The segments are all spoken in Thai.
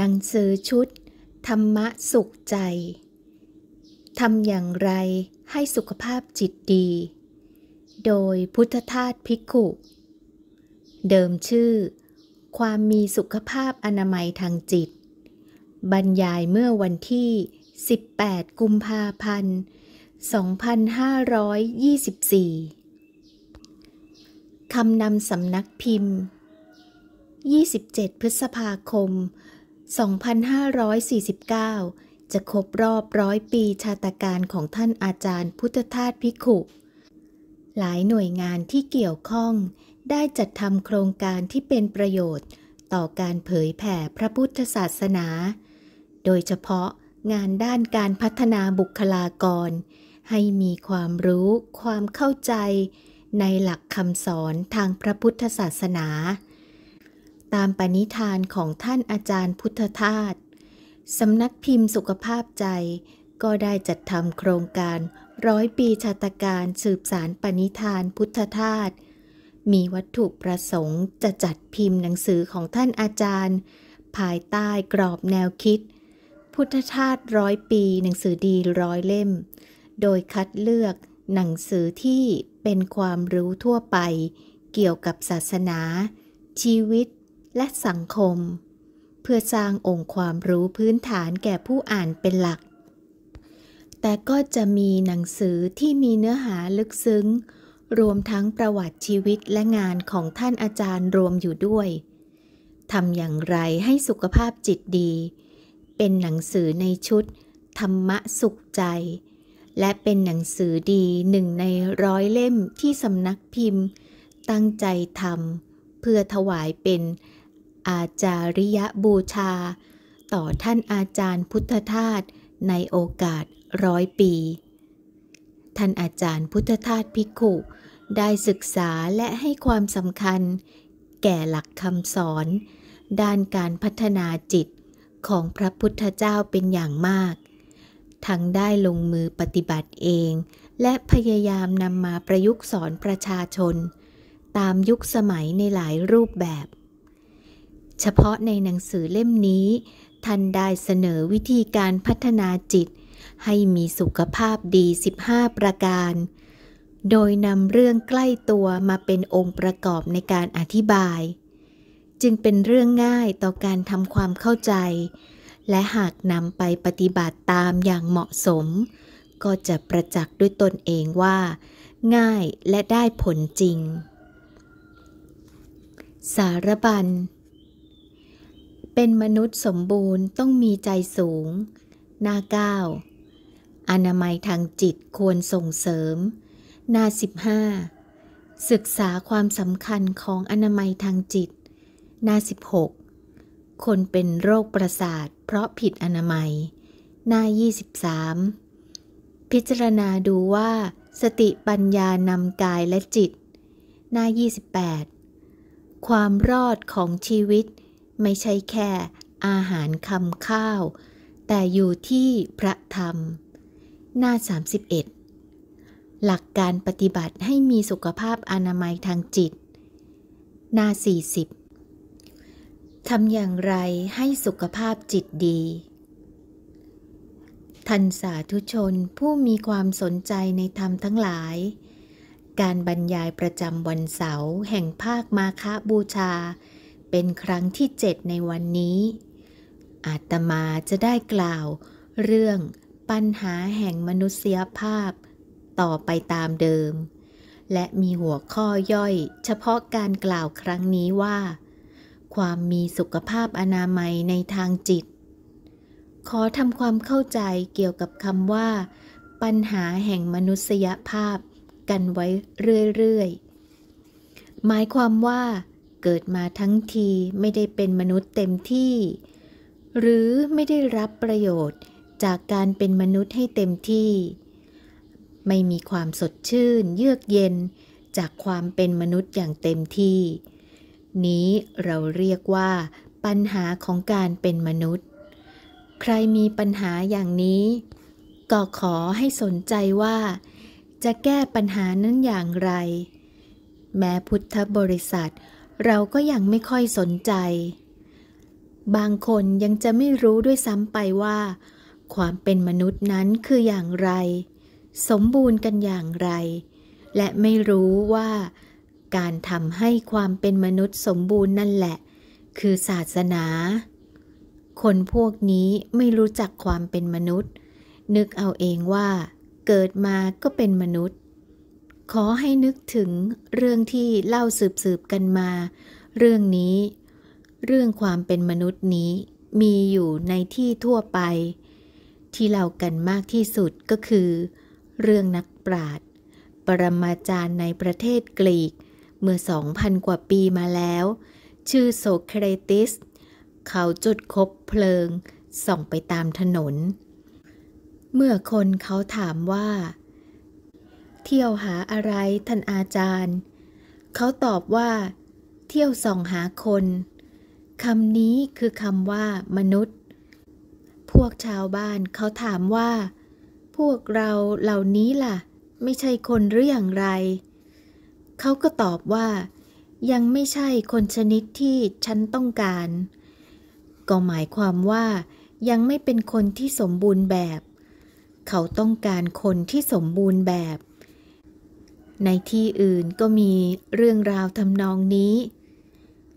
นังสือชุด ธรรมะสุขใจ ทำอย่างไรให้สุขภาพจิตดี โดยพุทธทาสภิกขุเดิมชื่อ ความมีสุขภาพอนามัยทางจิต บรรยายเมื่อวันที่ 18 กุมภาพันธ์ 2524คำนำสำนักพิมพ์ 27 พฤษภาคม2549 จะครบรอบร้อยปีชาตการของท่านอาจารย์พุทธทาสพิขุ หลายหน่วยงานที่เกี่ยวข้องได้จัดทำโครงการที่เป็นประโยชน์ ต่อการเผยแผ่พระพุทธศาสนา โดยเฉพาะงานด้านการพัฒนาบุคลากร ให้มีความรู้ความเข้าใจ ในหลักคำสอนทางพระพุทธศาสนาตามปณิธานของท่านอาจารย์พุทธทาส สำนักพิมพ์สุขภาพใจก็ได้จัดทำโครงการร้อยปีชาตการสืบสารปณิธานพุทธทาส มีวัตถุประสงค์จะจัดพิมพ์หนังสือของท่านอาจารย์ ภายใต้กรอบแนวคิด พุทธทาสร้อยปีหนังสือดีร้อยเล่ม โดยคัดเลือกหนังสือที่เป็นความรู้ทั่วไป เกี่ยวกับศาสนา ชีวิตและสังคม เพื่อสร้างองค์ความรู้พื้นฐานแก่ผู้อ่านเป็นหลัก แต่ก็จะมีหนังสือที่มีเนื้อหาลึกซึ้ง รวมทั้งประวัติชีวิตและงานของท่านอาจารย์รวมอยู่ด้วย ทำอย่างไรให้สุขภาพจิตดี เป็นหนังสือในชุดธรรมะสุขใจ และเป็นหนังสือดีหนึ่งในร้อยเล่มที่สำนักพิมพ์ ตั้งใจทำเพื่อถวายเป็นอาจาริยบูชา ต่อท่านอาจารย์พุทธทาสในโอกาสร้อยปี ท่านอาจารย์พุทธทาสภิกขุได้ศึกษาและให้ความสำคัญ แก่หลักคำสอน ด้านการพัฒนาจิตของพระพุทธเจ้าเป็นอย่างมาก ทั้งได้ลงมือปฏิบัติเอง และพยายามนำมาประยุกต์สอนประชาชน ตามยุคสมัยในหลายรูปแบบเฉพาะในหนังสือเล่มนี้ท่านได้เสนอวิธีการพัฒนาจิตให้มีสุขภาพดี 15 ประการ โดยนำเรื่องใกล้ตัวมาเป็นองค์ประกอบในการอธิบาย จึงเป็นเรื่องง่ายต่อการทำความเข้าใจ และหากนำไปปฏิบัติตามอย่างเหมาะสม ก็จะประจักษ์ด้วยตนเองว่า ง่ายและได้ผลจริง สารบัญเป็นมนุษย์สมบูรณ์ต้องมีใจสูง หน้าเก้าอนามัยทางจิตควรส่งเสริม หน้าสิบห้าศึกษาความสำคัญของอนามัยทางจิต หน้าสิบหกคนเป็นโรคประสาทเพราะผิดอนามัย หน้ายี่สิบามพิจารณาดูว่า สติปัญญานำกายและจิต หน้า 28 ความรอดของชีวิตไม่ใช่แค่อาหารคำข้าว แต่อยู่ที่พระธรรม หน้า 31 หลักการปฏิบัติให้มีสุขภาพอนามัยทางจิต หน้า 40ทำอย่างไรให้สุขภาพจิตดีท่านสาธุชนผู้มีความสนใจในธรรมทั้งหลาย การบรรยายประจำวันเสาร์แห่งภาคมาคบูชาเป็นครั้งที่เจ็ดในวันนี้ อาตมาจะได้กล่าว เรื่องปัญหาแห่งมนุษยภาพ ต่อไปตามเดิม และมีหัวข้อย่อย เฉพาะการกล่าวครั้งนี้ว่า ความมีสุขภาพอนามัยในทางจิต ขอทำความเข้าใจเกี่ยวกับคำว่า ปัญหาแห่งมนุษยภาพ กันไว้เรื่อยๆหมายความว่าเกิดมาทั้งทีไม่ได้เป็นมนุษย์เต็มที่ หรือไม่ได้รับประโยชน์จากการเป็นมนุษย์ให้เต็มที่ ไม่มีความสดชื่นเยือกเย็นจากความเป็นมนุษย์อย่างเต็มที่ นี้เราเรียกว่า ปัญหาของการเป็นมนุษย์ ใครมีปัญหาอย่างนี้ ก็ขอให้สนใจว่า จะแก้ปัญหานั้นอย่างไร แม้พุทธบริษัทเราก็ยังไม่ค่อยสนใจ บางคนยังจะไม่รู้ด้วยซ้ำไปว่า ความเป็นมนุษย์นั้นคืออย่างไร สมบูรณ์กันอย่างไร และไม่รู้ว่า การทำให้ความเป็นมนุษย์สมบูรณ์นั่นแหละ คือศาสนา คนพวกนี้ไม่รู้จักความเป็นมนุษย์ นึกเอาเองว่า เกิดมาก็เป็นมนุษย์ขอให้นึกถึงเรื่องที่เล่าสืบๆกันมา เรื่องนี้ เรื่องความเป็นมนุษย์นี้มีอยู่ในที่ทั่วไป ที่เล่ากันมากที่สุดก็คือ เรื่องนักปราชญ์ปรมาจารย์ในประเทศกรีกเมื่อ 2,000 กว่าปีมาแล้ว ชื่อโสเครติส เขาจุดคบเพลิงส่องไปตามถนน เมื่อคนเขาถามว่าที่ยวหาอะไรท่านอาจารย์ เขาตอบว่า เที่ยวส่องหาคน คำนี้คือคำว่า มนุษย์ พวกชาวบ้านเขาถามว่า พวกเราเหล่านี้ล่ะ ไม่ใช่คนหรืออย่างไร เขาก็ตอบว่า ยังไม่ใช่คนชนิดที่ฉันต้องการ ก็หมายความว่ายังไม่เป็นคนที่สมบูรณ์แบบ เขาต้องการคนที่สมบูรณ์แบบในที่อื่นก็มีเรื่องราวทำนองนี้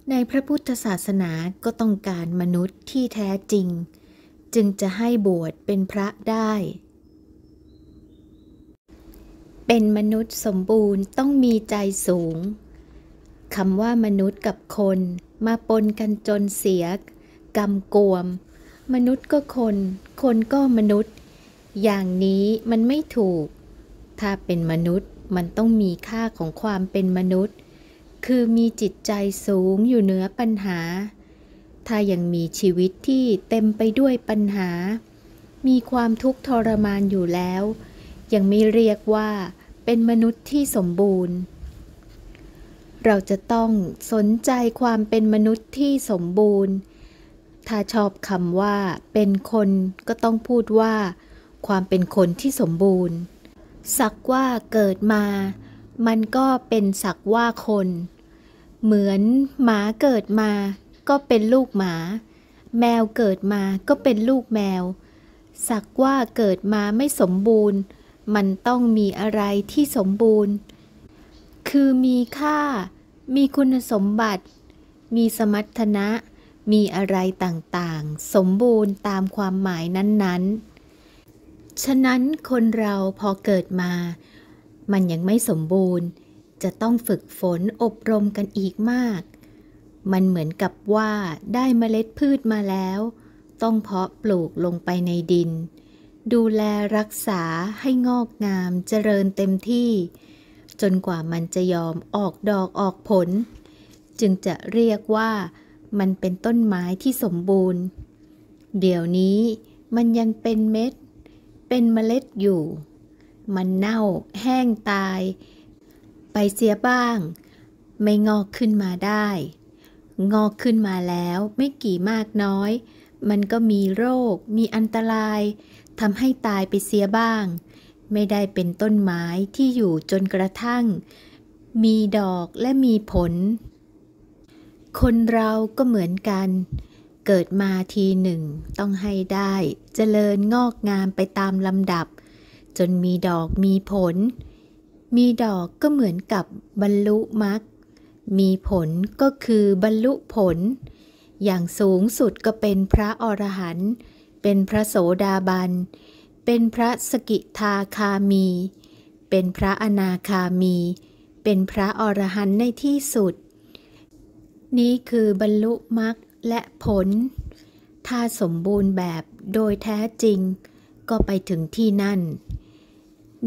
ในพระพุทธศาสนาก็ต้องการมนุษย์ที่แท้จริง จึงจะให้บวชเป็นพระได้ เป็นมนุษย์สมบูรณ์ต้องมีใจสูง คำว่ามนุษย์กับคน มาปนกันจนเสียกำกวม มนุษย์ก็คน คนก็มนุษย์ อย่างนี้มันไม่ถูก ถ้าเป็นมนุษย์มันต้องมีค่าของความเป็นมนุษย์ คือมีจิตใจสูงอยู่เหนือปัญหา ถ้ายังมีชีวิตที่เต็มไปด้วยปัญหา มีความทุกข์ทรมานอยู่แล้ว ยังไม่เรียกว่าเป็นมนุษย์ที่สมบูรณ์ เราจะต้องสนใจความเป็นมนุษย์ที่สมบูรณ์ ถ้าชอบคำว่าเป็นคนก็ต้องพูดว่าความเป็นคนที่สมบูรณ์สักว่าเกิดมา มันก็เป็นสักว่าคน เหมือนหมาเกิดมา ก็เป็นลูกหมา แมวเกิดมา ก็เป็นลูกแมว สักว่าเกิดมาไม่สมบูรณ์ มันต้องมีอะไรที่สมบูรณ์ คือมีค่า มีคุณสมบัติ มีสมรรถนะ มีอะไรต่างๆ สมบูรณ์ตามความหมายนั้นๆฉะนั้นคนเราพอเกิดมา มันยังไม่สมบูรณ์ จะต้องฝึกฝนอบรมกันอีกมาก มันเหมือนกับว่าได้เมล็ดพืชมาแล้ว ต้องเพาะปลูกลงไปในดิน ดูแลรักษาให้งอกงามเจริญเต็มที่ จนกว่ามันจะยอมออกดอกออกผล จึงจะเรียกว่ามันเป็นต้นไม้ที่สมบูรณ์ เดี๋ยวนี้มันยังเป็นเม็ดเป็นเมล็ดอยู่ มันเน่าแห้งตาย ไปเสียบ้าง ไม่งอกขึ้นมาได้ งอกขึ้นมาแล้วไม่กี่มากน้อย มันก็มีโรค มีอันตรายทำให้ตายไปเสียบ้าง ไม่ได้เป็นต้นไม้ที่อยู่จนกระทั่ง มีดอกและมีผล คนเราก็เหมือนกันเกิดมาทีหนึ่งต้องให้ได้เจริญงอกงามไปตามลำดับ จนมีดอกมีผล มีดอกก็เหมือนกับบรรลุมรรคมีผลก็คือบรรลุผล อย่างสูงสุดก็เป็นพระอรหันต์เป็นพระโสดาบัน เป็นพระสกิทาคามี เป็นพระอนาคามี เป็นพระอรหันต์ในที่สุด นี้คือบรรลุมรรคและผล ถ้าสมบูรณ์แบบโดยแท้จริง ก็ไปถึงที่นั่น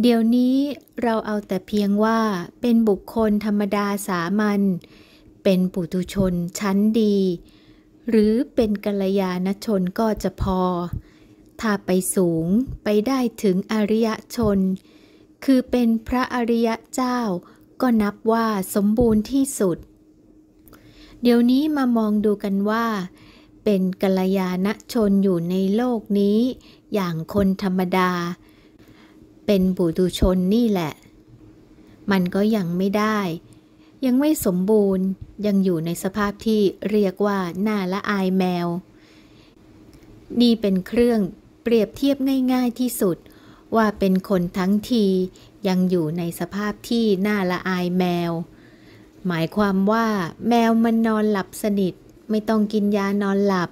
เดี๋ยวนี้เราเอาแต่เพียงว่าเป็นบุคคลธรรมดาสามัญเป็นปุถุชนชั้นดี หรือเป็นกัลยาณชนก็จะพอ ถ้าไปสูงไปได้ถึงอริยชน คือเป็นพระอริยเจ้าก็นับว่าสมบูรณ์ที่สุดเดี๋ยวนี้มามองดูกันว่า เป็นกัลยาณชนอยู่ในโลกนี้ อย่างคนธรรมดา เป็นบุตุชนนี่แหละ มันก็ยังไม่ได้ ยังไม่สมบูรณ์ยังอยู่ในสภาพที่เรียกว่าหน้าละอายแมว นี่เป็นเครื่องเปรียบเทียบง่ายๆที่สุดว่าเป็นคนทั้งทียังอยู่ในสภาพที่หน้าละอายแมวหมายความว่าแมวมันนอนหลับสนิท ไม่ต้องกินยานอนหลับ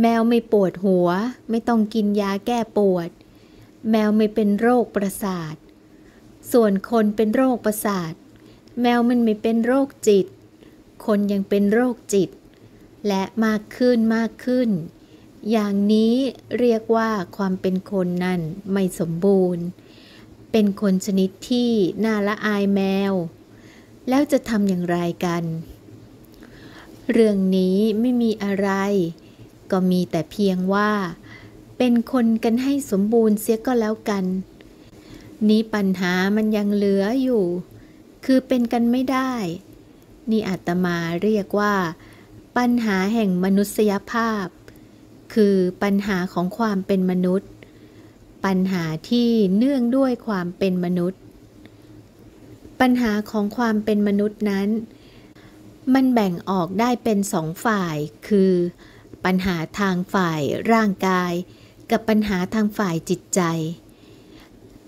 แมวไม่ปวดหัว ไม่ต้องกินยาแก้ปวด แมวไม่เป็นโรคประสาท ส่วนคนเป็นโรคประสาท แมวมันไม่เป็นโรคจิต คนยังเป็นโรคจิต และมากขึ้นมากขึ้น อย่างนี้เรียกว่าความเป็นคนนั้นไม่สมบูรณ์ เป็นคนชนิดที่น่าละอายแมวแล้วจะทำอย่างไรกัน เรื่องนี้ไม่มีอะไร ก็มีแต่เพียงว่า เป็นคนกันให้สมบูรณ์เสียก็แล้วกัน นี่ปัญหามันยังเหลืออยู่ คือเป็นกันไม่ได้ นี่อาตมาเรียกว่า ปัญหาแห่งมนุษยภาพ คือปัญหาของความเป็นมนุษย์ ปัญหาที่เนื่องด้วยความเป็นมนุษย์ปัญหาของความเป็นมนุษย์นั้น มันแบ่งออกได้เป็นสองฝ่าย คือ ปัญหาทางฝ่ายร่างกาย กับปัญหาทางฝ่ายจิตใจ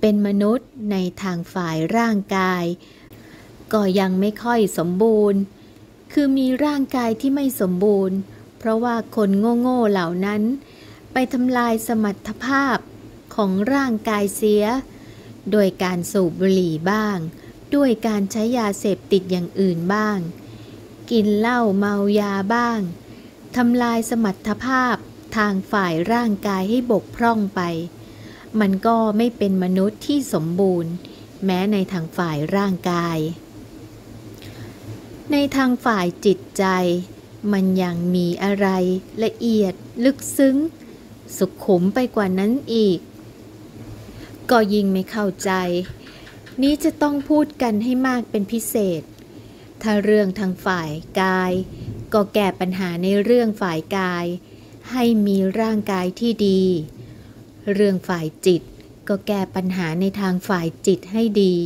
เป็นมนุษย์ในทางฝ่ายร่างกาย ก็ยังไม่ค่อยสมบูรณ์ คือมีร่างกายที่ไม่สมบูรณ์ เพราะว่าคนโง่ๆเหล่านั้น ไปทำลายสมรรถภาพของร่างกายเสีย โดยการสูบบุหรี่บ้างด้วยการใช้ยาเสพติดอย่างอื่นบ้าง กินเหล้าเมายาบ้าง ทำลายสมรรถภาพทางฝ่ายร่างกายให้บกพร่องไป มันก็ไม่เป็นมนุษย์ที่สมบูรณ์ แม้ในทางฝ่ายร่างกาย ในทางฝ่ายจิตใจ มันยังมีอะไรละเอียดลึกซึ้ง สุขขุมไปกว่านั้นอีก ก็ยิ่งไม่เข้าใจนี้จะต้องพูดกันให้มากเป็นพิเศษ ถ้าเรื่องทางฝ่ายกายก็แก้ปัญหาในเรื่องฝ่ายกาย ให้มีร่างกายที่ดี เรื่องฝ่ายจิตก็แก้ปัญหาในทางฝ่ายจิตให้ดี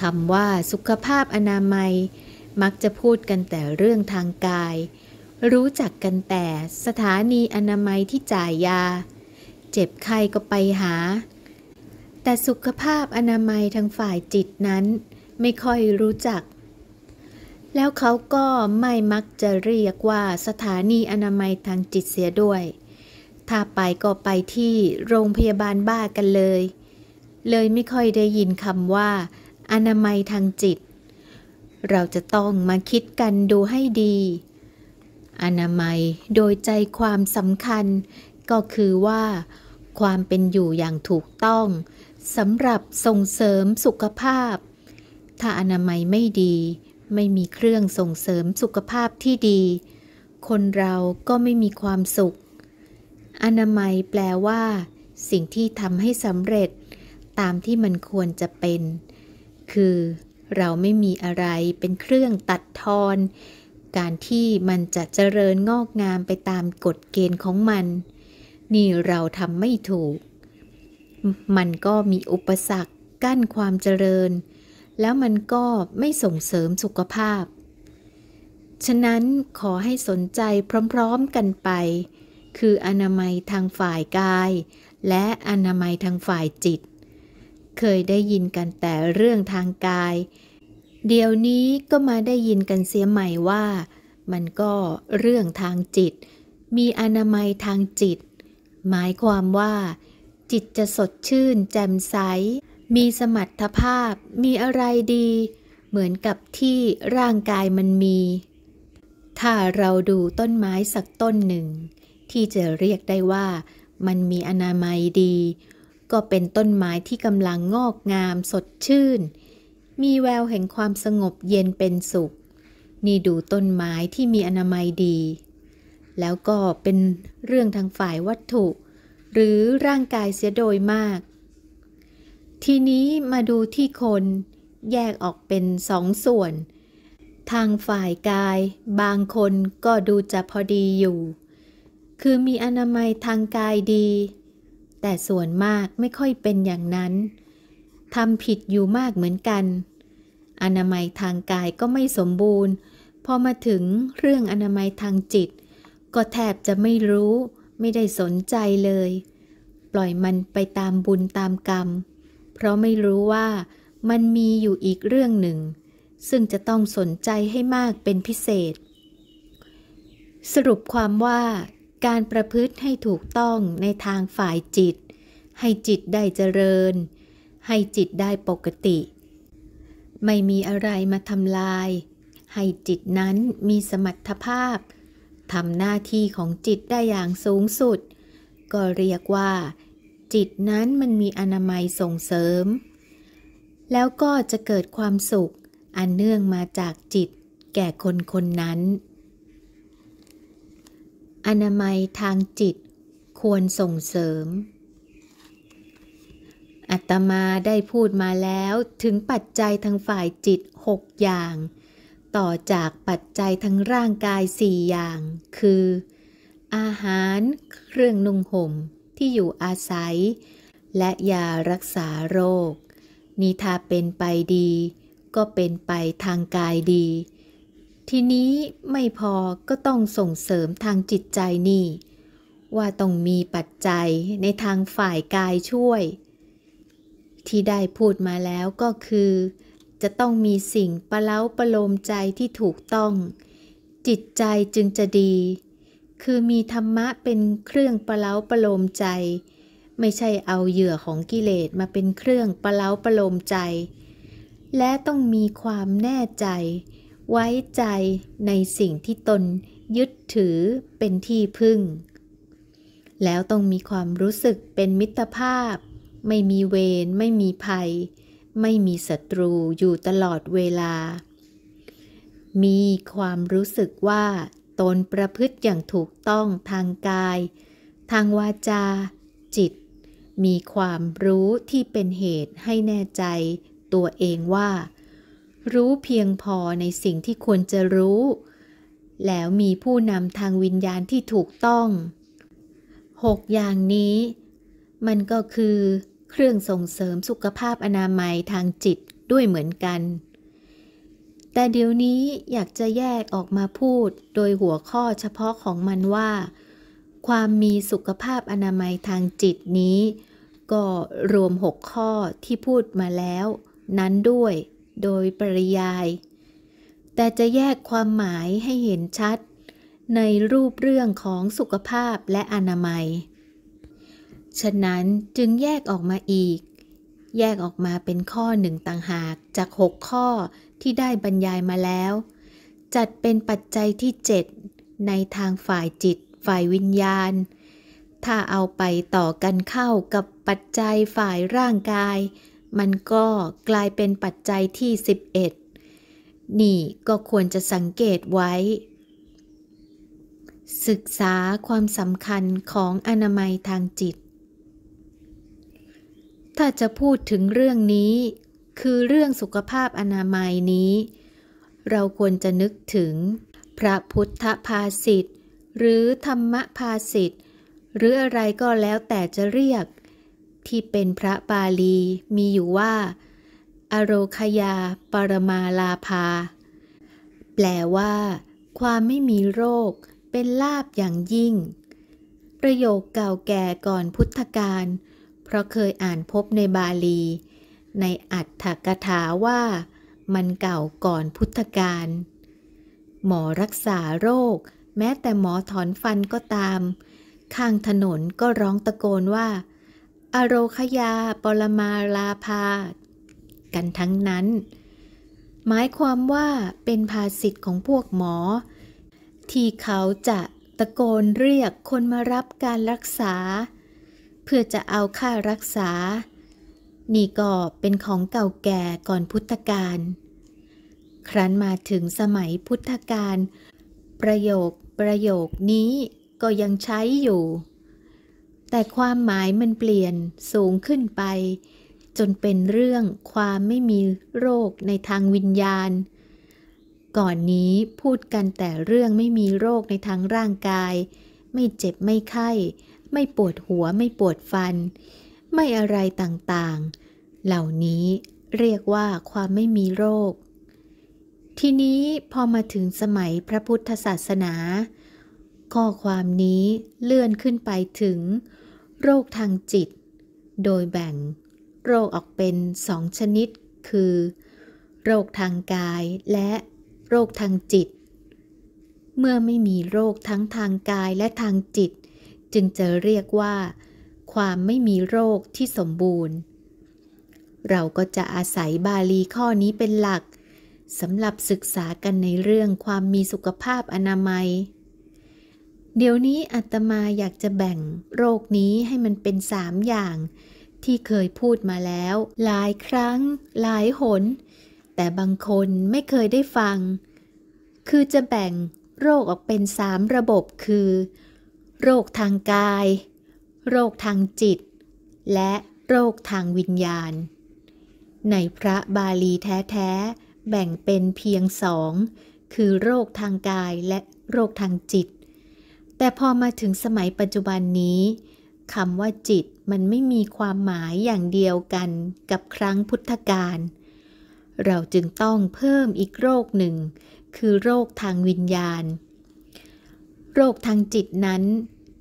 คำว่า สุขภาพอนามัย มักจะพูดกันแต่เรื่องทางกาย รู้จักกันแต่สถานีอนามัยที่จ่ายยา เจ็บไข้ก็ไปหาแต่สุขภาพอนามัยทางฝ่ายจิตนั้น ไม่ค่อยรู้จัก แล้วเขาก็ไม่มักจะเรียกว่าสถานีอนามัยทางจิตเสียด้วย ถ้าไปก็ไปที่โรงพยาบาลบ้ากันเลย เลยไม่ค่อยได้ยินคำว่า อนามัยทางจิต เราจะต้องมาคิดกันดูให้ดี อนามัยโดยใจความสำคัญ ก็คือว่า ความเป็นอยู่อย่างถูกต้องสำหรับส่งเสริมสุขภาพ ถ้าอนามัยไม่ดี ไม่มีเครื่องส่งเสริมสุขภาพที่ดี คนเราก็ไม่มีความสุข อนามัยแปลว่า สิ่งที่ทำให้สำเร็จ ตามที่มันควรจะเป็น คือเราไม่มีอะไรเป็นเครื่องตัดทอน การที่มันจะเจริญงอกงามไปตามกฎเกณฑ์ของมัน นี่เราทำไม่ถูกมันก็มีอุปสรรคกั้นความเจริญ แล้วมันก็ไม่ส่งเสริมสุขภาพ ฉะนั้นขอให้สนใจพร้อมๆกันไป คืออนามัยทางฝ่ายกาย และอนามัยทางฝ่ายจิต เคยได้ยินกันแต่เรื่องทางกาย เดี๋ยวนี้ก็มาได้ยินกันเสียใหม่ว่า มันก็เรื่องทางจิต มีอนามัยทางจิต หมายความว่าจิตจะสดชื่น แจ่มใส มีสมรรถภาพ มีอะไรดี เหมือนกับที่ร่างกายมันมี ถ้าเราดูต้นไม้สักต้นหนึ่ง ที่จะเรียกได้ว่ามันมีอนามัยดี ก็เป็นต้นไม้ที่กำลังงอกงามสดชื่น มีแววแห่งความสงบเย็นเป็นสุข นี่ดูต้นไม้ที่มีอนามัยดี แล้วก็เป็นเรื่องทางฝ่ายวัตถุหรือร่างกายเสียโดยมาก ทีนี้มาดูที่คนแยกออกเป็นสองส่วน ทางฝ่ายกาย บางคนก็ดูจะพอดีอยู่ คือมีอนามัยทางกายดี แต่ส่วนมากไม่ค่อยเป็นอย่างนั้นทำผิดอยู่มากเหมือนกัน อนามัยทางกายก็ไม่สมบูรณ์ พอมาถึงเรื่องอนามัยทางจิต ก็แทบจะไม่รู้ไม่ได้สนใจเลย ปล่อยมันไปตามบุญตามกรรม เพราะไม่รู้ว่ามันมีอยู่อีกเรื่องหนึ่ง ซึ่งจะต้องสนใจให้มากเป็นพิเศษ สรุปความว่า การประพฤติให้ถูกต้องในทางฝ่ายจิต ให้จิตได้เจริญ ให้จิตได้ปกติ ไม่มีอะไรมาทำลาย ให้จิตนั้นมีสมรรถภาพทำหน้าที่ของจิตได้อย่างสูงสุด ก็เรียกว่า จิตนั้นมันมีอนามัยส่งเสริม แล้วก็จะเกิดความสุข อันเนื่องมาจากจิตแก่คนคนนั้น อนามัยทางจิตควรส่งเสริม อัตมาได้พูดมาแล้วถึงปัจจัยทางฝ่ายจิต 6 อย่างต่อจากปัจจัยทั้งร่างกายสี่อย่าง คือ อาหารเครื่องนุ่งห่มที่อยู่อาศัย และยารักษาโรคนิทาเป็นไปดี ก็เป็นไปทางกายดี ทีนี้ไม่พอก็ต้องส่งเสริมทางจิตใจนี่ ว่าต้องมีปัจจัยในทางฝ่ายกายช่วย ที่ได้พูดมาแล้วก็คือจะต้องมีสิ่งประเล้าประโลมใจที่ถูกต้อง จิตใจจึงจะดี คือมีธรรมะเป็นเครื่องประเล้าประโลมใจ ไม่ใช่เอาเหยื่อของกิเลสมาเป็นเครื่องประเล้าประโลมใจ และต้องมีความแน่ใจ ไว้ใจในสิ่งที่ตนยึดถือเป็นที่พึ่ง แล้วต้องมีความรู้สึกเป็นมิตรภาพ ไม่มีเวรไม่มีภัยไม่มีศัตรูอยู่ตลอดเวลา มีความรู้สึกว่า ตนประพฤติอย่างถูกต้องทางกาย ทางวาจา จิต มีความรู้ที่เป็นเหตุให้แน่ใจ ตัวเองว่า รู้เพียงพอในสิ่งที่ควรจะรู้ แล้วมีผู้นำทางวิญญาณที่ถูกต้อง6อย่างนี้ มันก็คือเครื่องส่งเสริมสุขภาพอนามัยทางจิตด้วยเหมือนกัน แต่เดี๋ยวนี้อยากจะแยกออกมาพูดโดยหัวข้อเฉพาะของมันว่า ความมีสุขภาพอนามัยทางจิตนี้ ก็รวมหกข้อที่พูดมาแล้ว นั้นด้วย โดยปริยาย แต่จะแยกความหมายให้เห็นชัด ในรูปเรื่องของสุขภาพและอนามัยฉะนั้นจึงแยกออกมาอีก แยกออกมาเป็นข้อหนึ่งต่างหากจากหกข้อที่ได้บรรยายมาแล้ว จัดเป็นปัจจัยที่เจ็ดในทางฝ่ายจิต ฝ่ายวิญญาณ ถ้าเอาไปต่อกันเข้ากับปัจจัยฝ่ายร่างกาย มันก็กลายเป็นปัจจัยที่ 11 นี่ก็ควรจะสังเกตไว้ ศึกษาความสำคัญของอนามัยทางจิตถ้าจะพูดถึงเรื่องนี้ คือเรื่องสุขภาพอนามัยนี้ เราควรจะนึกถึง พระพุทธภาษิตหรือธรรมภาษิตหรืออะไรก็แล้วแต่จะเรียก ที่เป็นพระบาลีมีอยู่ว่า อโรคยาปรมาลาภา แปลว่า ความไม่มีโรคเป็นลาบอย่างยิ่ง ประโยคเก่าแก่ก่อนพุทธกาลเพราะเคยอ่านพบในบาลี ในอัตถกถาว่า มันเก่าก่อนพุทธกาลหมอรักษาโรค แม้แต่หมอถอนฟันก็ตาม ข้างถนนก็ร้องตะโกนว่า อโรคยาปรมาลาภากันทั้งนั้น หมายความว่าเป็นภาษิตของพวกหมอ ที่เขาจะตะโกนเรียกคนมารับการรักษาเพื่อจะเอาค่ารักษา นี่ก็เป็นของเก่าแก่ก่อนพุทธกาล ครั้นมาถึงสมัยพุทธกาลประโยคประโยคนี้ก็ยังใช้อยู่ แต่ความหมายมันเปลี่ยนสูงขึ้นไป จนเป็นเรื่องความไม่มีโรคในทางวิญญาณ ก่อนนี้พูดกันแต่เรื่องไม่มีโรคในทางร่างกายไม่เจ็บไม่ไข้ไม่ปวดหัวไม่ปวดฟัน ไม่อะไรต่าง ๆ เหล่านี้เรียกว่าความไม่มีโรค ทีนี้พอมาถึงสมัยพระพุทธศาสนา ข้อความนี้เลื่อนขึ้นไปถึง โรคทางจิต โดยแบ่งโรคออกเป็นสองชนิด คือ โรคทางกายและ โรคทางจิต เมื่อไม่มีโรคทั้งทางกายและทางจิตจึงจะเรียกว่า ความไม่มีโรคที่สมบูรณ์ เราก็จะอาศัยบาลีข้อนี้เป็นหลักสำหรับศึกษากันในเรื่องความมีสุขภาพอนามัย เดี๋ยวนี้อาตมาอยากจะแบ่งโรคนี้ให้มันเป็นสามอย่างที่เคยพูดมาแล้วหลายครั้งหลายหน แต่บางคนไม่เคยได้ฟัง คือจะแบ่งโรคออกเป็นสามระบบคือโรคทางกาย โรคทางจิต และโรคทางวิญญาณ ในพระบาลีแท้ ๆ แบ่งเป็นเพียงสอง คือโรคทางกายและโรคทางจิต แต่พอมาถึงสมัยปัจจุบันนี้คำว่าจิตมันไม่มีความหมายอย่างเดียวกันกับครั้งพุทธกาล เราจึงต้องเพิ่มอีกโรคหนึ่ง คือโรคทางวิญญาณ โรคทางจิตนั้น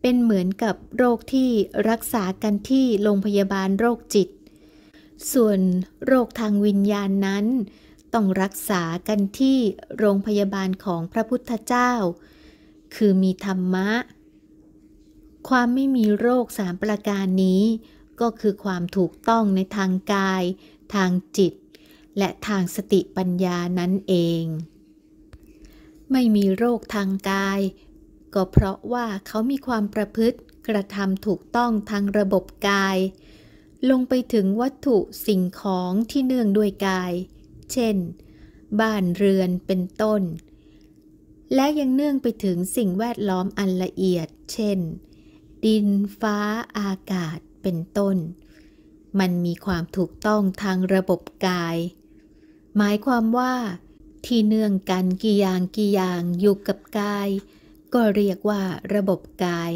เป็นเหมือนกับโรคที่รักษากันที่โรงพยาบาลโรคจิต ส่วนโรคทางวิญญาณนั้น ต้องรักษากันที่โรงพยาบาลของพระพุทธเจ้า คือมีธรรมะ ความไม่มีโรคสามประการนี้ ก็คือความถูกต้องในทางกาย ทางจิต และทางสติปัญญานั้นเอง ไม่มีโรคทางกายก็เพราะว่าเขามีความประพฤติกระทำถูกต้องทางระบบกาย ลงไปถึงวัตถุสิ่งของที่เนื่องด้วยกาย เช่นบ้านเรือนเป็นต้น และยังเนื่องไปถึงสิ่งแวดล้อมอันละเอียด เช่น ดินฟ้าอากาศเป็นต้น มันมีความถูกต้องทางระบบกาย หมายความว่าที่เนื่องกันกี่อย่างกี่อย่างอยู่กับกายก็เรียกว่าระบบกาย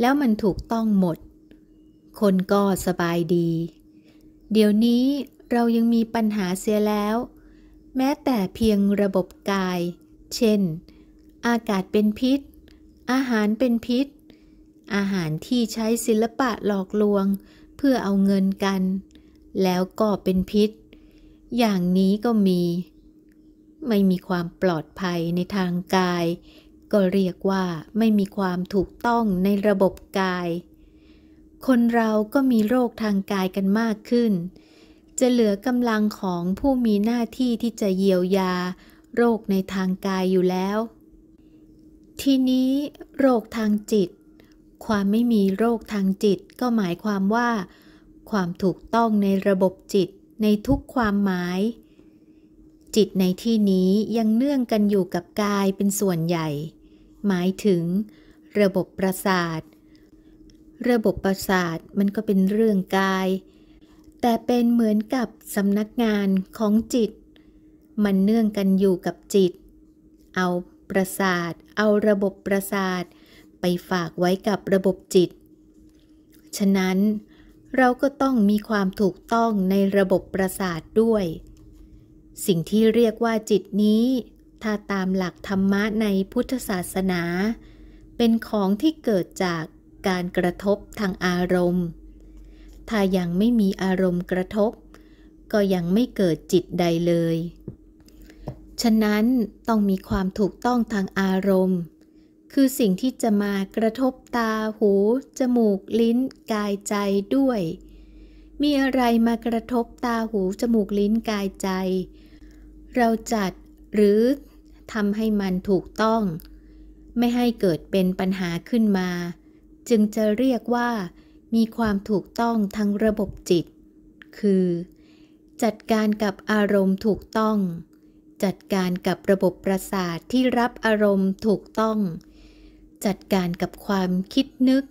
แล้วมันถูกต้องหมด คนก็สบายดี เดี๋ยวนี้เรายังมีปัญหาเสียแล้ว แม้แต่เพียงระบบกาย เช่น อากาศเป็นพิษ อาหารเป็นพิษ อาหารที่ใช้ศิลปะหลอกลวงเพื่อเอาเงินกัน แล้วก็เป็นพิษ อย่างนี้ก็มี ไม่มีความปลอดภัยในทางกายก็เรียกว่าไม่มีความถูกต้องในระบบกาย คนเราก็มีโรคทางกายกันมากขึ้น จะเหลือกำลังของผู้มีหน้าที่ที่จะเยียวยา โรคในทางกายอยู่แล้ว ทีนี้โรคทางจิต ความไม่มีโรคทางจิตก็หมายความว่า ความถูกต้องในระบบจิตในทุกความหมาย จิตในที่นี้ยังเนื่องกันอยู่กับกายเป็นส่วนใหญ่หมายถึงระบบประสาท ระบบประสาทมันก็เป็นเรื่องกาย แต่เป็นเหมือนกับสำนักงานของจิต มันเนื่องกันอยู่กับจิต เอาประสาท เอาระบบประสาทไปฝากไว้กับระบบจิต ฉะนั้นเราก็ต้องมีความถูกต้องในระบบประสาทด้วย สิ่งที่เรียกว่าจิตนี้ถ้าตามหลักธรรมะในพุทธศาสนา เป็นของที่เกิดจากการกระทบทางอารมณ์ ถ้ายังไม่มีอารมณ์กระทบ ก็ยังไม่เกิดจิตใดเลย ฉะนั้นต้องมีความถูกต้องทางอารมณ์ คือสิ่งที่จะมากระทบตาหูจมูกลิ้นกายใจด้วย มีอะไรมากระทบตาหูจมูกลิ้นกายใจ เราจัดหรือทำให้มันถูกต้อง ไม่ให้เกิดเป็นปัญหาขึ้นมา จึงจะเรียกว่ามีความถูกต้องทั้งระบบจิต คือ จัดการกับอารมณ์ถูกต้อง จัดการกับระบบประสาทที่รับอารมณ์ถูกต้อง จัดการกับความคิดนึก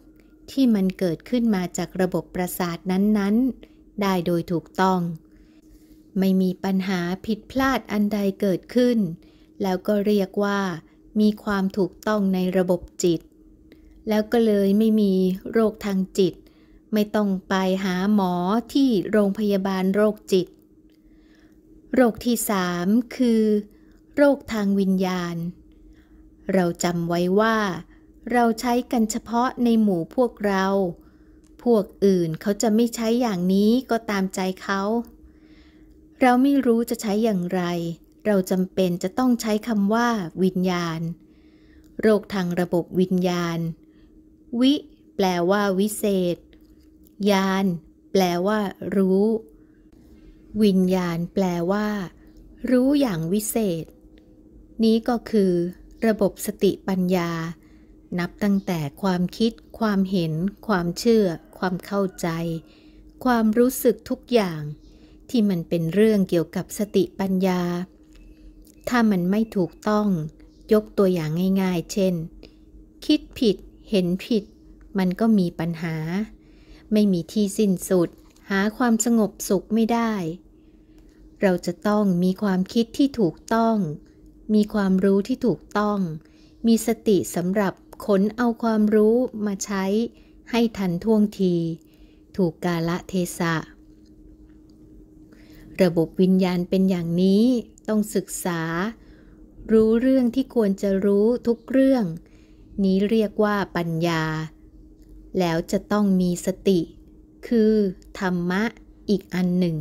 ที่มันเกิดขึ้นมาจากระบบประสาทนั้นๆ ได้โดยถูกต้อง ไม่มีปัญหาผิดพลาดอันใดเกิดขึ้นแล้วก็เรียกว่ามีความถูกต้องในระบบจิต แล้วก็เลยไม่มีโรคทางจิต ไม่ต้องไปหาหมอที่โรงพยาบาลโรคจิต โรคที่สามคือ โรคทางวิญญาณ เราจำไว้ว่า เราใช้กันเฉพาะในหมู่พวกเรา พวกอื่นเขาจะไม่ใช้อย่างนี้ก็ตามใจเขา เราไม่รู้จะใช้อย่างไรเราจำเป็นจะต้องใช้คำว่า วิญญาณ โรคทางระบบวิญญาณ วิ แปลว่า วิเศษ ญาณแปลว่า รู้ วิญญาณ แปลว่า รู้อย่างวิเศษ นี้ก็คือ ระบบสติปัญญา นับตั้งแต่ความคิด ความเห็น ความเชื่อ ความเข้าใจ ความรู้สึกทุกอย่าง ที่มันเป็นเรื่องเกี่ยวกับสติปัญญาถ้ามันไม่ถูกต้อง ยกตัวอย่างง่ายๆ เช่น คิดผิด เห็นผิด มันก็มีปัญหา ไม่มีที่สิ้นสุด หาความสงบสุขไม่ได้ เราจะต้องมีความคิดที่ถูกต้อง มีความรู้ที่ถูกต้อง มีสติสำหรับขนเอาความรู้มาใช้ให้ทันท่วงที ถูกกาละเทศะระบบวิญญาณเป็นอย่างนี้ ต้องศึกษา รู้เรื่องที่ควรจะรู้ทุกเรื่อง นี้เรียกว่าปัญญา แล้วจะต้องมีสติ คือธรรมะอีกอันหนึ่ง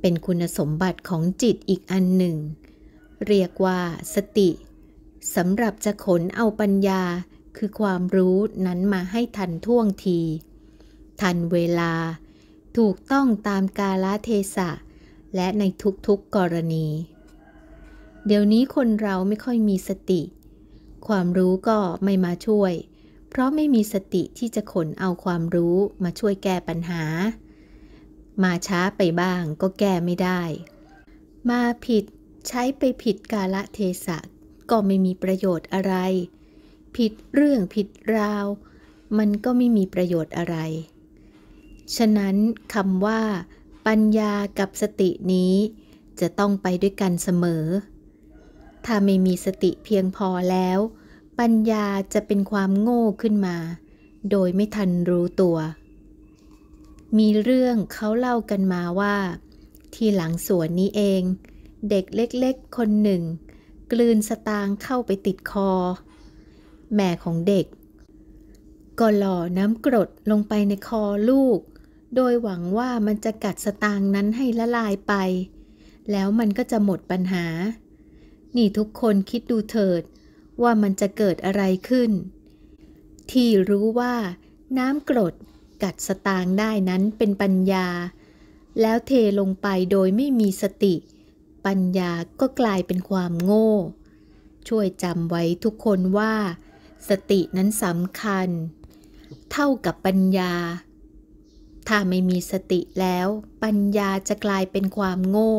เป็นคุณสมบัติของจิตอีกอันหนึ่ง เรียกว่าสติ สำหรับจะขนเอาปัญญา คือความรู้นั้นมาให้ทันท่วงที ทันเวลาถูกต้องตามกาลเทศะและในทุกๆ กรณี เดี๋ยวนี้คนเราไม่ค่อยมีสติ ความรู้ก็ไม่มาช่วย เพราะไม่มีสติที่จะขนเอาความรู้มาช่วยแก้ปัญหา มาช้าไปบ้างก็แก้ไม่ได้ มาผิดใช้ไปผิดกาลเทศะ ก็ไม่มีประโยชน์อะไร ผิดเรื่องผิดราวมันก็ไม่มีประโยชน์อะไรฉะนั้นคำว่า ปัญญากับสตินี้ จะต้องไปด้วยกันเสมอ ถ้าไม่มีสติเพียงพอแล้ว ปัญญาจะเป็นความโง่ขึ้นมา โดยไม่ทันรู้ตัว มีเรื่องเขาเล่ากันมาว่า ที่หลังสวนนี้เอง เด็กเล็กๆคนหนึ่ง กลืนสตางเข้าไปติดคอ แม่ของเด็กก็หล่อน้ำกรดลงไปในคอลูกโดยหวังว่ามันจะกัดสตางนั้นให้ละลายไป แล้วมันก็จะหมดปัญหา นี่ทุกคนคิดดูเถิดว่ามันจะเกิดอะไรขึ้น ที่รู้ว่า น้ำกรดกัดสตางได้นั้นเป็นปัญญา แล้วเทลงไปโดยไม่มีสติ ปัญญาก็กลายเป็นความโง่ ช่วยจำไว้ทุกคนว่าสตินั้นสำคัญ เท่ากับปัญญาถ้าไม่มีสติแล้วปัญญาจะกลายเป็นความโง่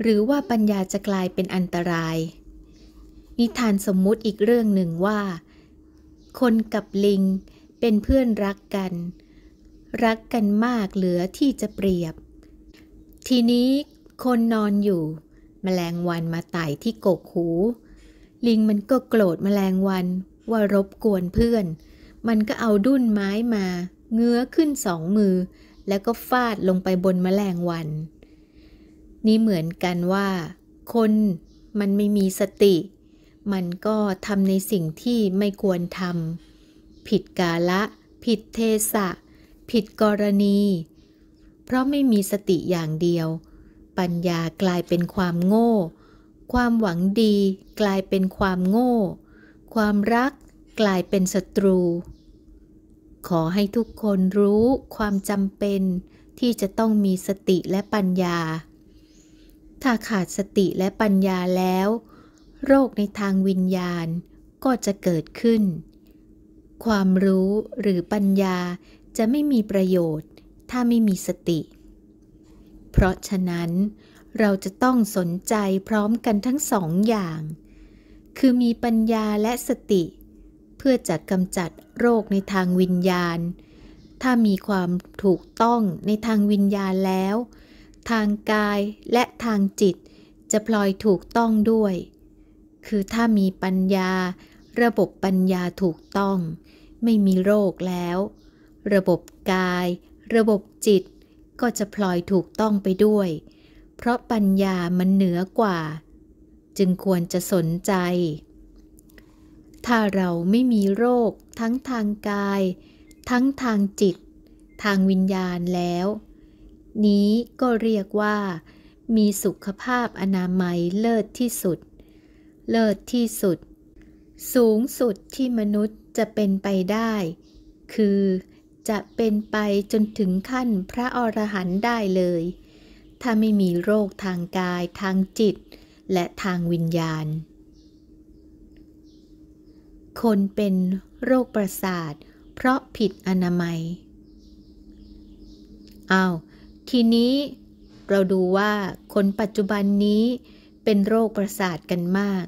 หรือว่าปัญญาจะกลายเป็นอันตราย นิทานสมมุติอีกเรื่องหนึ่งว่า คนกับลิงเป็นเพื่อนรักกัน รักกันมากเหลือที่จะเปรียบ ทีนี้คนนอนอยู่ แมลงวันมาไต่ที่กกหู ลิงมันก็โกรธแมลงวันว่ารบกวนเพื่อน มันก็เอาดุ้นไม้มาเงื้อขึ้นสองมือ แล้วก็ฟาดลงไปบนแมลงวัน นี่เหมือนกันว่า คนมันไม่มีสติ มันก็ทำในสิ่งที่ไม่ควรทำผิดกาละ ผิดเทศะ ผิดกรณี เพราะไม่มีสติอย่างเดียว ปัญญากลายเป็นความโง่ ความหวังดีกลายเป็นความโง่ ความรักกลายเป็นศัตรูขอให้ทุกคนรู้ความจำเป็นที่จะต้องมีสติและปัญญา ถ้าขาดสติและปัญญาแล้ว โรคในทางวิญญาณก็จะเกิดขึ้น ความรู้หรือปัญญาจะไม่มีประโยชน์ ถ้าไม่มีสติ เพราะฉะนั้นเราจะต้องสนใจพร้อมกันทั้งสองอย่าง คือมีปัญญาและสติเพื่อจะกำจัดโรคในทางวิญญาณ ถ้ามีความถูกต้องในทางวิญญาณแล้ว ทางกายและทางจิตจะพลอยถูกต้องด้วย คือถ้ามีปัญญา ระบบปัญญาถูกต้อง ไม่มีโรคแล้ว ระบบกาย ระบบจิตก็จะพลอยถูกต้องไปด้วย เพราะปัญญามันเหนือกว่า จึงควรจะสนใจถ้าเราไม่มีโรคทั้งทางกาย ทั้งทางจิต ทางวิญญาณแล้ว นี้ก็เรียกว่ามีสุขภาพอนามัยเลิศที่สุด เลิศที่สุด สูงสุดที่มนุษย์จะเป็นไปได้ คือจะเป็นไปจนถึงขั้นพระอรหันต์ได้เลย ถ้าไม่มีโรคทางกายทางจิตและทางวิญญาณคนเป็นโรคประสาทเพราะผิดอนามัยเอาทีนี้เราดูว่าคนปัจจุบันนี้เป็นโรคประสาทกันมาก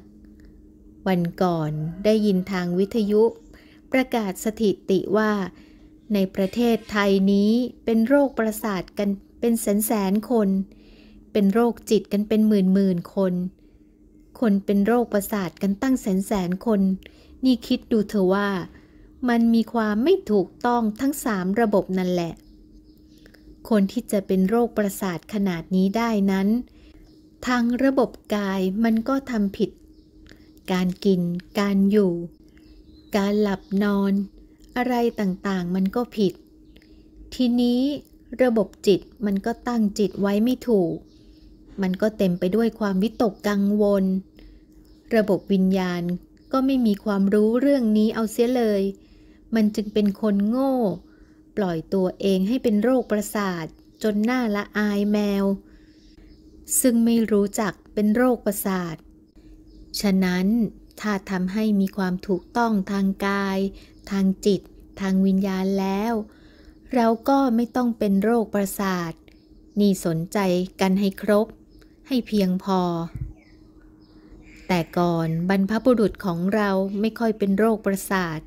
วันก่อนได้ยินทางวิทยุประกาศสถิติว่า ในประเทศไทยนี้เป็นโรคประสาทกันเป็นแสนแสนคน เป็นโรคจิตกันเป็นหมื่นหมื่นคน คนเป็นโรคประสาทกันตั้งแสนแสนคนนี่คิดดูเธอว่า มันมีความไม่ถูกต้องทั้งสามระบบนั่นแหละ คนที่จะเป็นโรคประสาทขนาดนี้ได้นั้นทางระบบกายมันก็ทำผิด การกินการอยู่ การหลับนอน อะไรต่างๆมันก็ผิด ทีนี้ระบบจิตมันก็ตั้งจิตไว้ไม่ถูก มันก็เต็มไปด้วยความวิตกกังวล ระบบวิญญาณก็ไม่มีความรู้เรื่องนี้เอาเสียเลย มันจึงเป็นคนโง่ ปล่อยตัวเองให้เป็นโรคประสาทจนหน้าละอายแมว ซึ่งไม่รู้จักเป็นโรคประสาทฉะนั้นถ้าทำให้มีความถูกต้องทางกาย ทางจิตทางวิญญาณแล้วเราก็ไม่ต้องเป็นโรคประสาทนี่สนใจกันให้ครบ ให้เพียงพอแต่ก่อนบรรพบุรุษของเราไม่ค่อยเป็นโรคประสาท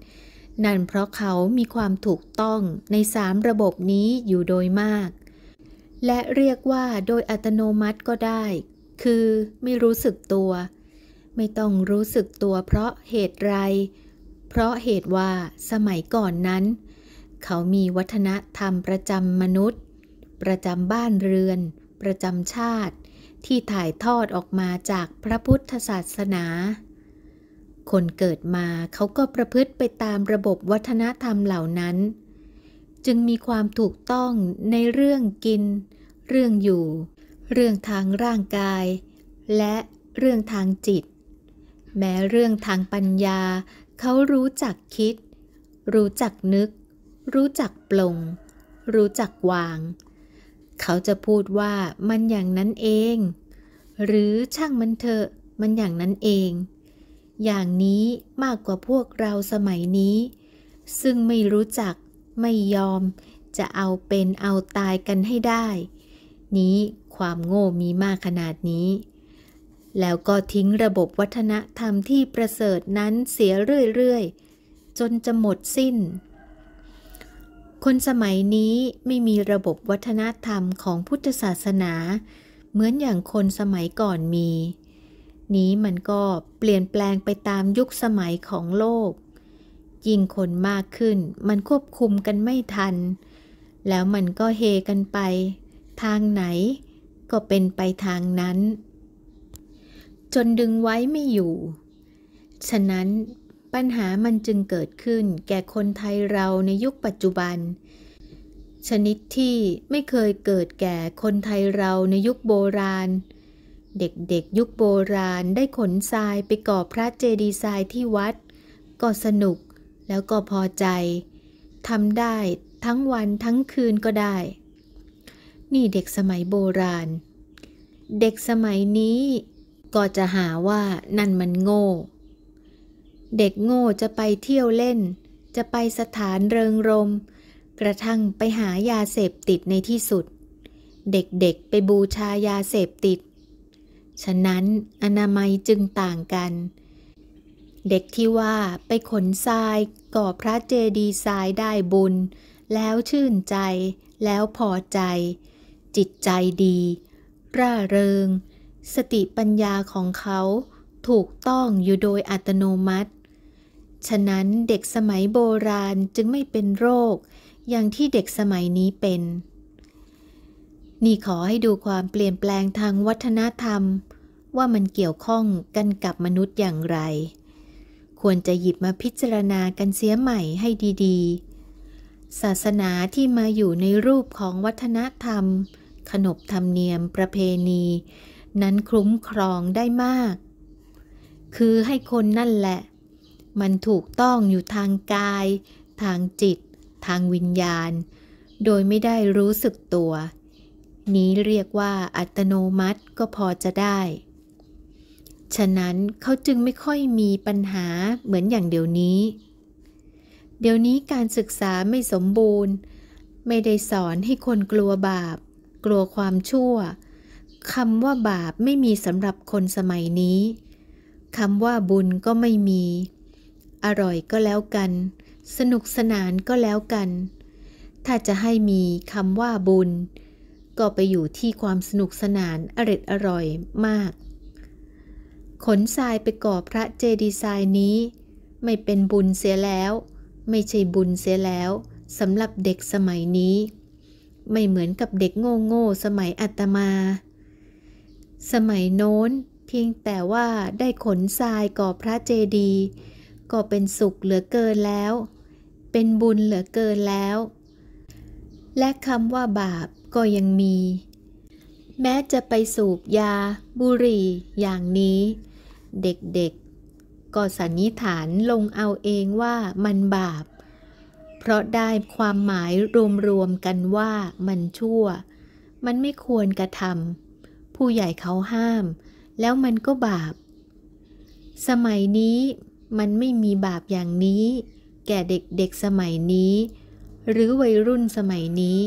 นั่นเพราะเขามีความถูกต้องในสามระบบนี้อยู่โดยมาก และเรียกว่าโดยอัตโนมัติก็ได้ คือไม่รู้สึกตัว ไม่ต้องรู้สึกตัวเพราะเหตุไรเพราะเหตุว่าสมัยก่อนนั้น เขามีวัฒนธรรมประจำมนุษย์ ประจำบ้านเรือน ประจำชาติที่ถ่ายทอดออกมาจากพระพุทธศาสนา คนเกิดมาเขาก็ประพฤติไปตามระบบวัฒนธรรมเหล่านั้น จึงมีความถูกต้องในเรื่องกิน เรื่องอยู่ เรื่องทางร่างกาย และเรื่องทางจิต แม้เรื่องทางปัญญา เขารู้จักคิด รู้จักนึก รู้จักปลงรู้จักวางเขาจะพูดว่ามันอย่างนั้นเอง หรือช่างมันเถอะมันอย่างนั้นเอง อย่างนี้มากกว่าพวกเราสมัยนี้ ซึ่งไม่รู้จักไม่ยอมจะเอาเป็นเอาตายกันให้ได้ นี้ความโง่มีมากขนาดนี้ แล้วก็ทิ้งระบบวัฒนธรรมที่ประเสริฐนั้นเสียเรื่อยๆ จนจะหมดสิ้นคนสมัยนี้ไม่มีระบบวัฒนธรรมของพุทธศาสนา เหมือนอย่างคนสมัยก่อนมีนี้มันก็เปลี่ยนแปลงไปตามยุคสมัยของโลก ยิ่งคนมากขึ้นมันควบคุมกันไม่ทันแล้วมันก็เฮกันไปทางไหนก็เป็นไปทางนั้น จนดึงไว้ไม่อยู่ ฉะนั้นปัญหามันจึงเกิดขึ้นแก่คนไทยเราในยุคปัจจุบัน ชนิดที่ไม่เคยเกิดแก่คนไทยเราในยุคโบราณ เด็กๆยุคโบราณได้ขนทรายไปก่อพระเจดีย์ทรายที่วัด ก็สนุกแล้วก็พอใจทำได้ทั้งวันทั้งคืนก็ได้ นี่เด็กสมัยโบราณ เด็กสมัยนี้ก็จะหาว่านั่นมันโง่เด็กโง่จะไปเที่ยวเล่น จะไปสถานเริงรม กระทั่งไปหายาเสพติดในที่สุด เด็กๆไปบูชายาเสพติด ฉะนั้น อนามัยจึงต่างกัน เด็กที่ว่าไปขนทราย ก่อพระเจดีย์ทรายได้บุญ แล้วชื่นใจแล้วพอใจ จิตใจดี ร่าเริง สติปัญญาของเขาถูกต้องอยู่โดยอัตโนมัติฉะนั้นเด็กสมัยโบราณจึงไม่เป็นโรคอย่างที่เด็กสมัยนี้เป็น นี่ขอให้ดูความเปลี่ยนแปลงทางวัฒนธรรม ว่ามันเกี่ยวข้องกันกับมนุษย์อย่างไร ควรจะหยิบมาพิจารณากันเสียใหม่ให้ดี ๆ ศาสนาที่มาอยู่ในรูปของวัฒนธรรม ขนบธรรมเนียมประเพณี นั้นคลุ้มครองได้มาก คือให้คนนั่นแหละมันถูกต้องอยู่ทางกาย ทางจิต ทางวิญญาณ โดยไม่ได้รู้สึกตัว นี้เรียกว่าอัตโนมัติก็พอจะได้ ฉะนั้นเขาจึงไม่ค่อยมีปัญหาเหมือนอย่างเดี๋ยวนี้ เดี๋ยวนี้การศึกษาไม่สมบูรณ์ ไม่ได้สอนให้คนกลัวบาป กลัวความชั่วคำว่าบาปไม่มีสำหรับคนสมัยนี้คำว่าบุญก็ไม่มีอร่อยก็แล้วกัน สนุกสนานก็แล้วกัน ถ้าจะให้มีคำว่าบุญ ก็ไปอยู่ที่ความสนุกสนานอร็ดอร่อยมาก ขนทรายไปก่อพระเจดีย์ทรายนี้ ไม่เป็นบุญเสียแล้ว ไม่ใช่บุญเสียแล้วสำหรับเด็กสมัยนี้ ไม่เหมือนกับเด็กโง่โง่สมัยอาตมา สมัยโน้นเพียงแต่ว่าได้ขนทรายก่อพระเจดีย์ก็เป็นสุขเหลือเกินแล้ว เป็นบุญเหลือเกินแล้ว และคำว่าบาปก็ยังมี แม้จะไปสูบยา บุหรี่ อย่างนี้ เด็กๆ ก็สันนิษฐานลงเอาเองว่ามันบาป เพราะได้ความหมายรวมๆกันว่ามันชั่ว มันไม่ควรกระทำ ผู้ใหญ่เขาห้าม แล้วมันก็บาป สมัยนี้มันไม่มีบาปอย่างนี้ แก่เด็ก ๆ สมัยนี้ หรือวัยรุ่นสมัยนี้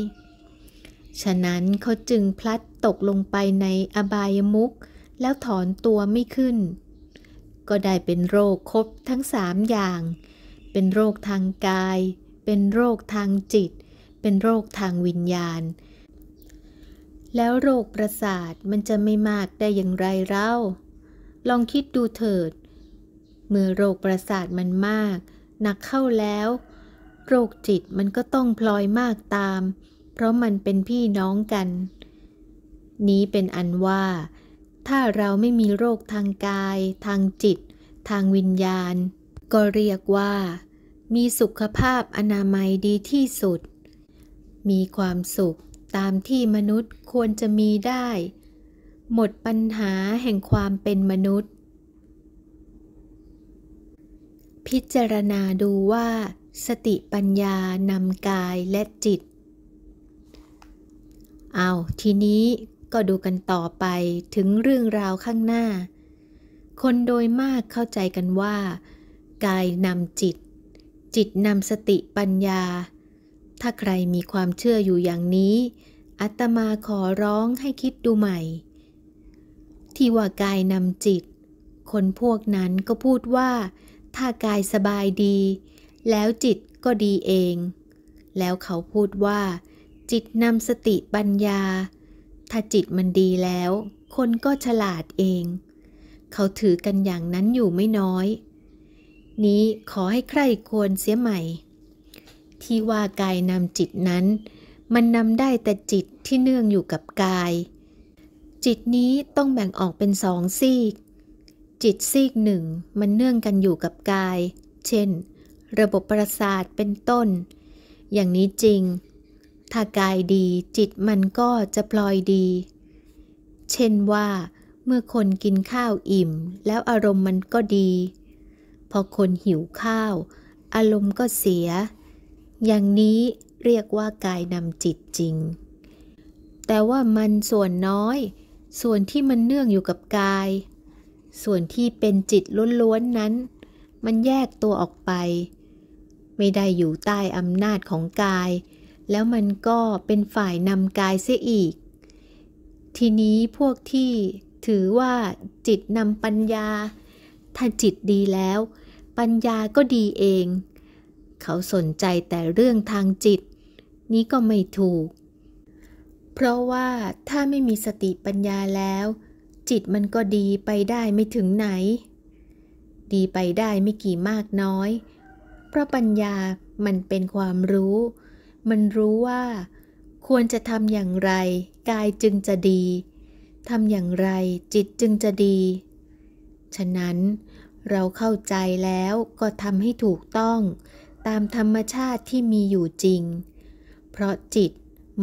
ฉะนั้นเขาจึงพลัดตกลงไปในอบายมุกแล้วถอนตัวไม่ขึ้น ก็ได้เป็นโรคครบทั้งสามอย่าง เป็นโรคทางกาย เป็นโรคทางจิต เป็นโรคทางวิญญาณ แล้วโรคประสาทมันจะไม่มากได้อย่างไรเล่าลองคิดดูเถิดเมื่อโรคประสาทมันมากหนักเข้าแล้ว โรคจิตมันก็ต้องพลอยมากตาม เพราะมันเป็นพี่น้องกัน นี้เป็นอันว่า ถ้าเราไม่มีโรคทางกาย ทางจิต ทางวิญญาณ ก็เรียกว่า มีสุขภาพอนามัยดีที่สุด มีความสุขตามที่มนุษย์ควรจะมีได้ หมดปัญหาแห่งความเป็นมนุษย์พิจารณาดูว่า สติปัญญานำกายและจิต เอาทีนี้ก็ดูกันต่อไปถึงเรื่องราวข้างหน้า คนโดยมากเข้าใจกันว่า กายนำจิต จิตนำสติปัญญา ถ้าใครมีความเชื่ออยู่อย่างนี้ อัตมาขอร้องให้คิดดูใหม่ ที่ว่ากายนำจิต คนพวกนั้นก็พูดว่าถ้ากายสบายดีแล้วจิตก็ดีเอง แล้วเขาพูดว่า จิตนำสติปัญญา ถ้าจิตมันดีแล้ว คนก็ฉลาดเอง เขาถือกันอย่างนั้นอยู่ไม่น้อย นี้ขอให้ใครควรเสียใหม่ ที่ว่ากายนำจิตนั้น มันนำได้แต่จิตที่เนื่องอยู่กับกาย จิตนี้ต้องแบ่งออกเป็นสองซีกจิตซีกหนึ่งมันเนื่องกันอยู่กับกาย เช่น ระบบประสาทเป็นต้น อย่างนี้จริง ถ้ากายดีจิตมันก็จะปลอยดี เช่นว่าเมื่อคนกินข้าวอิ่มแล้วอารมณ์มันก็ดี พอคนหิวข้าว อารมณ์ก็เสีย อย่างนี้เรียกว่ากายนำจิตจริง แต่ว่ามันส่วนน้อย ส่วนที่มันเนื่องอยู่กับกายส่วนที่เป็นจิตล้วนๆนั้น มันแยกตัวออกไป ไม่ได้อยู่ใต้อำนาจของกาย แล้วมันก็เป็นฝ่ายนำกายเสียอีก ทีนี้พวกที่ถือว่าจิตนำปัญญา ถ้าจิตดีแล้ว ปัญญาก็ดีเอง เขาสนใจแต่เรื่องทางจิต นี้ก็ไม่ถูก เพราะว่าถ้าไม่มีสติปัญญาแล้วจิตมันก็ดีไปได้ไม่ถึงไหน ดีไปได้ไม่กี่มากน้อย เพราะปัญญามันเป็นความรู้ มันรู้ว่าควรจะทำอย่างไรกายจึงจะดี ทำอย่างไรจิตจึงจะดี ฉะนั้นเราเข้าใจแล้วก็ทำให้ถูกต้อง ตามธรรมชาติที่มีอยู่จริง เพราะจิต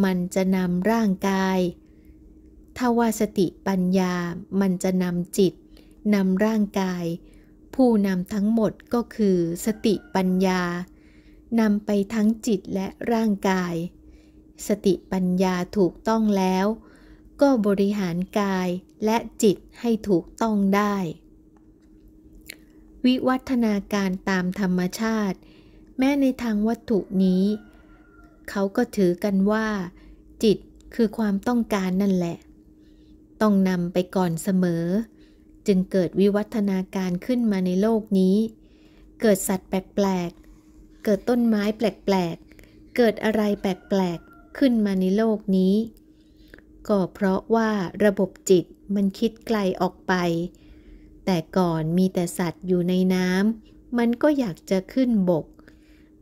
มันจะนำร่างกายถ้าว่าสติปัญญา มันจะนำจิต นำร่างกาย ผู้นำทั้งหมดก็คือสติปัญญานำไปทั้งจิตและร่างกาย สติปัญญาถูกต้องแล้ว ก็บริหารกายและจิตให้ถูกต้องได้ วิวัฒนาการตามธรรมชาติ แม้ในทางวัตถุนี้ เขาก็ถือกันว่าจิตคือความต้องการนั่นแหละต้องนำไปก่อนเสมอ จึงเกิดวิวัฒนาการขึ้นมาในโลกนี้ เกิดสัตว์แปลกๆเกิดต้นไม้แปลกๆเกิดอะไรแปลกๆขึ้นมาในโลกนี้ ก็เพราะว่าระบบจิตมันคิดไกลออกไป แต่ก่อนมีแต่สัตว์อยู่ในน้ำมันก็อยากจะขึ้นบก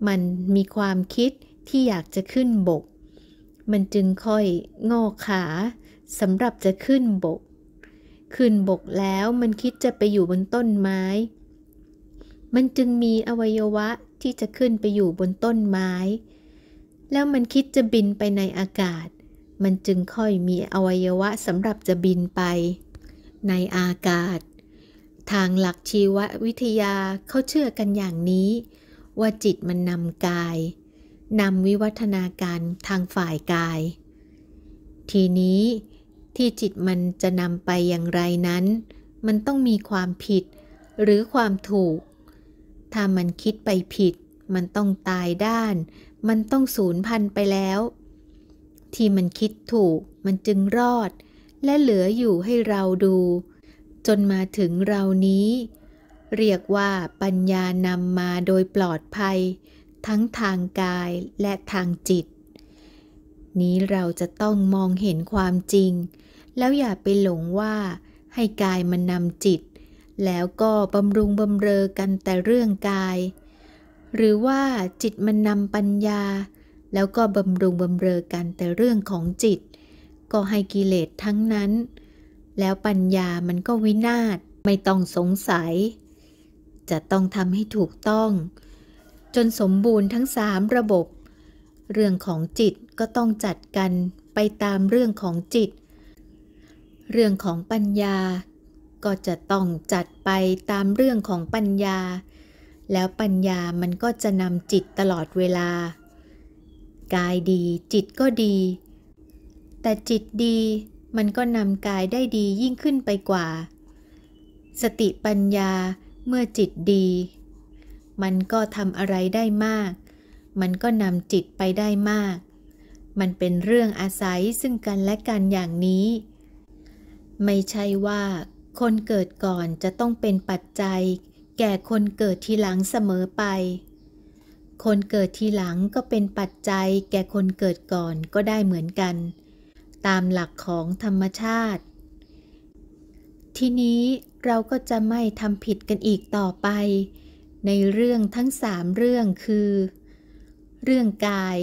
มันมีความคิดที่อยากจะขึ้นบก มันจึงค่อยงอขาสำหรับจะขึ้นบก ขึ้นบกแล้วมันคิดจะไปอยู่บนต้นไม้ มันจึงมีอวัยวะที่จะขึ้นไปอยู่บนต้นไม้ แล้วมันคิดจะบินไปในอากาศ มันจึงค่อยมีอวัยวะสำหรับจะบินไปในอากาศ ทางหลักชีววิทยาเขาเชื่อกันอย่างนี้ ว่าจิตมันนำกายนำวิวัฒนาการทางฝ่ายกาย ทีนี้ที่จิตมันจะนำไปอย่างไรนั้น มันต้องมีความผิด หรือความถูก ถ้ามันคิดไปผิด มันต้องตายด้าน มันต้องสูญพันธุ์ไปแล้ว ที่มันคิดถูก มันจึงรอด และเหลืออยู่ให้เราดู จนมาถึงเรานี้ เรียกว่าปัญญานำมาโดยปลอดภัย ทั้งทางกายและทางจิต นี้เราจะต้องมองเห็นความจริงแล้วอย่าไปหลงว่า ให้กายมันนำจิต แล้วก็บำรุงบำเรอกันแต่เรื่องกาย หรือว่าจิตมันนำปัญญา แล้วก็บำรุงบำเรอกันแต่เรื่องของจิต ก็ให้กิเลสทั้งนั้น แล้วปัญญามันก็วินาศ ไม่ต้องสงสัย จะต้องทำให้ถูกต้อง จนสมบูรณ์ทั้งสามระบบ เรื่องของจิตก็ต้องจัดกันไปตามเรื่องของจิตเรื่องของปัญญา ก็จะต้องจัดไปตามเรื่องของปัญญา แล้วปัญญามันก็จะนำจิตตลอดเวลา กายดีจิตก็ดี แต่จิตดีมันก็นำกายได้ดียิ่งขึ้นไปกว่า สติปัญญา เมื่อจิตดี มันก็ทำอะไรได้มาก มันก็นำจิตไปได้มาก มันเป็นเรื่องอาศัยซึ่งกันและกันอย่างนี้ไม่ใช่ว่าคนเกิดก่อนจะต้องเป็นปัจจัย แก่คนเกิดทีหลังเสมอไป คนเกิดทีหลังก็เป็นปัจจัยแก่คนเกิดก่อนก็ได้เหมือนกัน ตามหลักของธรรมชาติ ทีนี้เราก็จะไม่ทำผิดกันอีกต่อไป ในเรื่องทั้งสามเรื่องคือ เรื่องกาย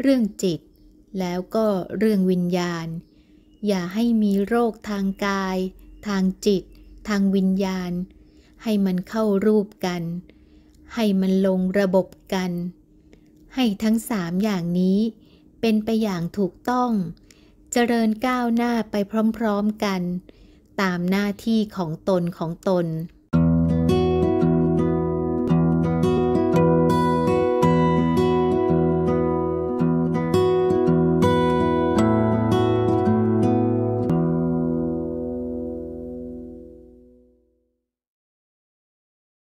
เรื่องจิต แล้วก็เรื่องวิญญาณอย่าให้มีโรคทางกาย ทางจิต ทางวิญญาณ ให้มันเข้ารูปกัน ให้มันลงระบบกัน ให้ทั้งสามอย่างนี้เป็นไปอย่างถูกต้อง เจริญก้าวหน้าไปพร้อมๆกัน ตามหน้าที่ของตนของตน